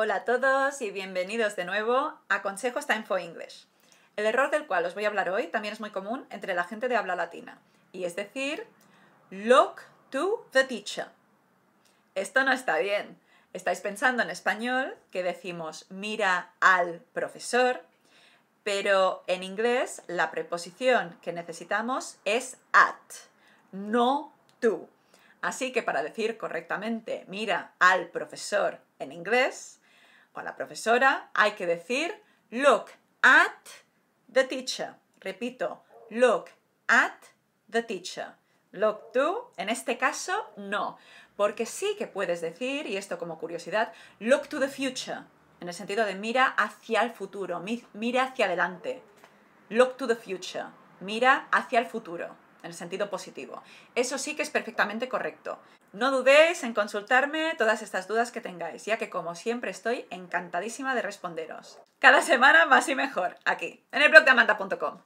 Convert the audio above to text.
Hola a todos y bienvenidos de nuevo a Consejos Time for English. El error del cual os voy a hablar hoy también es muy común entre la gente de habla latina, y es decir, look to the teacher. Esto no está bien. Estáis pensando en español que decimos mira al profesor, pero en inglés la preposición que necesitamos es at, no tú. Así que para decir correctamente mira al profesor en inglés, con la profesora, hay que decir look at the teacher. Repito, look at the teacher. Look to, en este caso, no. Porque sí que puedes decir, y esto como curiosidad, look to the future. En el sentido de mira hacia el futuro, mira hacia adelante. Look to the future. Mira hacia el futuro en el sentido positivo. Eso sí que es perfectamente correcto. No dudéis en consultarme todas estas dudas que tengáis, ya que como siempre estoy encantadísima de responderos. Cada semana más y mejor, aquí, en el blog de amanda.com.